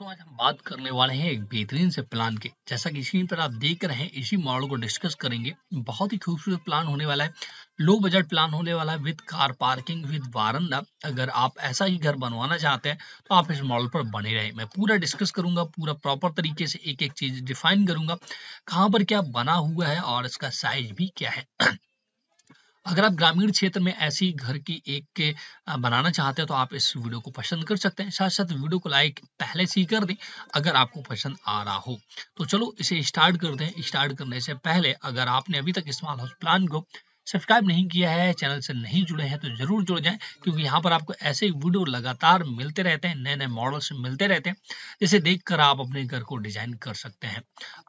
तो आज हम बात करने वाले हैं एक बेहतरीन से प्लान के जैसा कि स्क्रीन पर आप देख रहे हैं इसी मॉडल को डिस्कस करेंगे बहुत ही खूबसूरत प्लान होने वाला है लो बजट प्लान होने वाला है with car parking with veranda अगर आप ऐसा ही घर बनवाना चाहते हैं तो आप इस मॉडल पर बने रहे मैं पूरा डिस्कस करूंगा पूरा प्रॉपर तरीके से एक एक चीज डिफाइन करूंगा कहाँ पर क्या बना हुआ है और इसका साइज भी क्या है अगर आप ग्रामीण क्षेत्र में ऐसी घर की एक बनाना चाहते हैं तो आप इस वीडियो को पसंद कर सकते हैं साथ साथ वीडियो को लाइक पहले से ही कर दें अगर आपको पसंद आ रहा हो तो चलो इसे स्टार्ट कर दें स्टार्ट करने से पहले अगर आपने अभी तक स्मॉल हाउस प्लान को सब्सक्राइब नहीं किया है चैनल से नहीं जुड़े हैं तो जरूर जुड़ जाएं क्योंकि यहाँ पर आपको ऐसे वीडियो लगातार मिलते रहते हैं नए नए मॉडल्स मिलते रहते हैं जिसे देखकर आप अपने घर को डिजाइन कर सकते हैं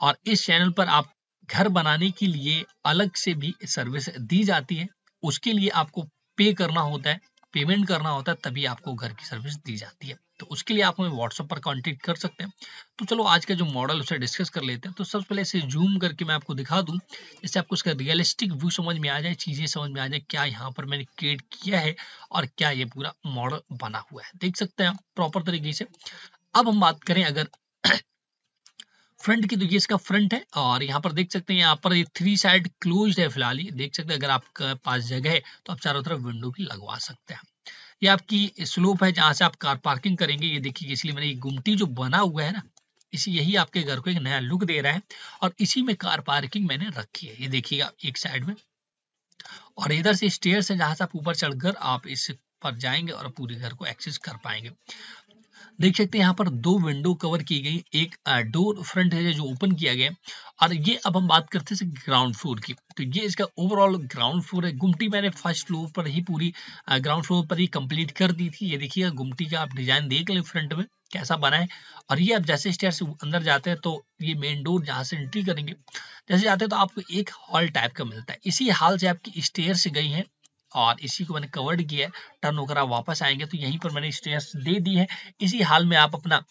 और इस चैनल पर आप घर बनाने के लिए अलग से भी सर्विस दी जाती है उसके लिए आपको पे करना होता है पेमेंट करना होता है तभी आपको घर की सर्विस दी जाती है तो उसके लिए आप हमें व्हाट्सअप पर कॉन्टेक्ट कर सकते हैं तो चलो आज का जो मॉडल उसे डिस्कस कर लेते हैं तो सबसे पहले इसे जूम करके मैं आपको दिखा दूं जिससे आपको इसका रियलिस्टिक व्यू समझ में आ जाए चीज़ें समझ में आ जाए क्या यहाँ पर मैंने क्रिएट किया है और क्या ये पूरा मॉडल बना हुआ है देख सकते हैं प्रॉपर तरीके से अब हम बात करें अगर फ्रंट की तो ये इसका फ्रंट है और यहाँ पर देख सकते हैं यहाँ पर ये थ्री साइड क्लोज है फिलहाल ये देख सकते हैं अगर आपके पास जगह है तो आप चारों तरफ विंडो भी लगवा सकते हैं ये आपकी स्लोप है जहाँ से आप कार पार्किंग करेंगे ये देखिए इसलिए मैंने ये गुमटी जो बना हुआ है ना इसी यही आपके घर को एक नया लुक दे रहा है और इसी में कार पार्किंग मैंने रखी है ये देखिएगा एक साइड में और इधर से स्टेयर है जहाँ से आप ऊपर चढ़कर आप इस पर जाएंगे और पूरे घर को एक्सेस कर पाएंगे देख सकते हैं यहाँ पर दो विंडो कवर की गई एक डोर फ्रंट है जो ओपन किया गया और ये अब हम बात करते हैं ग्राउंड फ्लोर की तो ये इसका ओवरऑल ग्राउंड फ्लोर है गुमटी मैंने फर्स्ट फ्लोर पर ही पूरी ग्राउंड फ्लोर पर ही कंप्लीट कर दी थी ये देखिए गुमटी का आप डिजाइन देख लें फ्रंट में कैसा बना है और ये आप जैसे स्टेयर से अंदर जाते हैं तो ये मेन डोर जहाँ से एंट्री करेंगे जैसे जाते हैं तो आपको एक हॉल टाइप का मिलता है इसी हॉल से आपकी स्टेयर से गई है और इसी को मैंने कवर्ड किया है टर्न होकर आप वापस आएंगे तो यहीं पर मैंने स्टेयर्स दे दी है इसी हाल में आप अपना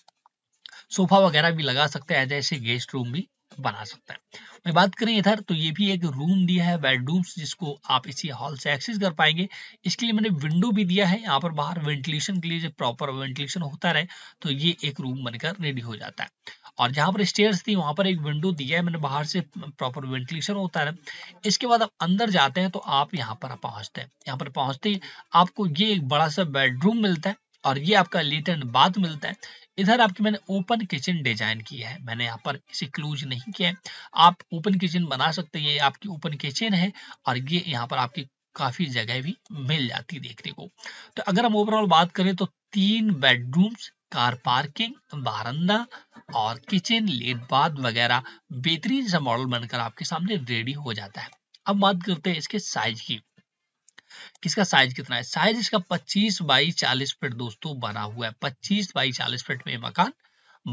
सोफा वगैरह भी लगा सकते हैं एज गेस्ट रूम भी बना सकता है मैं बात करें इधर तो ये भी एक रूम दिया है बेडरूम्स जिसको आप इसी हॉल से एक्सेस कर पाएंगे इसके लिए मैंने विंडो भी दिया है यहाँ पर बाहर वेंटिलेशन के लिए प्रॉपर वेंटिलेशन होता रहे तो ये एक रूम बनकर रेडी हो जाता है और जहाँ पर स्टेयर्स थी वहाँ पर एक विंडो दिया है मैंने बाहर से प्रॉपर वेंटिलेशन होता है इसके बाद आप अंदर जाते हैं तो आप यहाँ पर पहुँचते हैं यहाँ पर पहुँचते ही आपको ये एक बड़ा सा बेडरूम मिलता है और ये आपका लेट एंड बाथ मिलता है इधर आपकी मैंने ओपन किचन डिजाइन की है मैंने यहाँ पर इसे क्लोज नहीं किया है आप ओपन किचन बना सकते हैं ये आपकी ओपन किचन है और ये यहाँ पर आपकी काफी जगह भी मिल जाती है देखने को तो अगर हम ओवरऑल बात करें तो तीन बेडरूम्स कार पार्किंग बारंदा और किचन लेट बाथ वगैरह बेहतरीन सा मॉडल बनकर आपके सामने रेडी हो जाता है अब बात करते हैं इसके साइज की किसका साइज कितना है साइज इसका 25 बाई 40 फीट दोस्तों बना हुआ है 25 बाई 40 फीट में मकान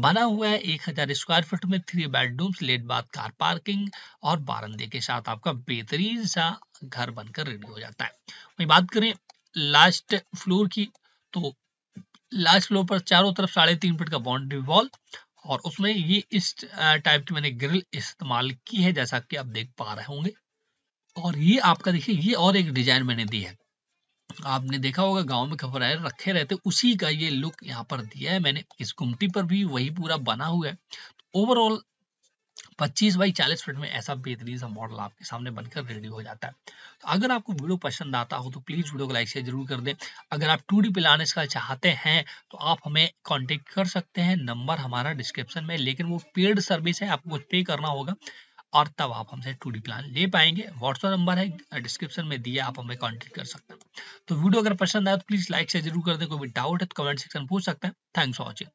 बना हुआ है एक हजार स्क्वायर फीट में थ्री बेडरूम्स लेट बाथ कार पार्किंग और बारंदे के साथ आपका बेहतरीन सा घर बनकर रेडी हो जाता है वही बात करें लास्ट फ्लोर की तो लास्ट फ्लोर पर चारों तरफ साढ़े तीन फीट का बाउंड्री वॉल और उसमें ये इस टाइप की मैंने ग्रिल इस्तेमाल की है जैसा कि आप देख पा रहे होंगे और ये आपका देखिए ये और एक डिजाइन मैंने दी है आपने देखा होगा गांव में खबरायर रखे रहते उसी का ये लुक यहाँ पर दिया है मैंने इस गुमटी पर भी वही पूरा बना हुआ है ओवरऑल 25 बाई 40 फीट में ऐसा बेहतरीन सा मॉडल आपके सामने बनकर रेडी हो जाता है तो अगर आपको वीडियो पसंद आता हो तो प्लीज़ वीडियो को लाइक शेयर जरूर कर दें अगर आप टू डी प्लानिस का चाहते हैं तो आप हमें कांटेक्ट कर सकते हैं नंबर हमारा डिस्क्रिप्शन में लेकिन वो पेड सर्विस है आपको पे करना होगा और तब आप हमसे टू प्लान ले पाएंगे व्हाट्सअप नंबर है डिस्क्रिप्शन में दिया आप हमें कॉन्टेक्ट कर सकते हैं तो वीडियो अगर पसंद आया तो प्लीज़ लाइक से जरूर कर दें कोई भी डाउट है तो कमेंट सेक्शन पूछ सकते हैं थैंक्स फॉर वॉचिंग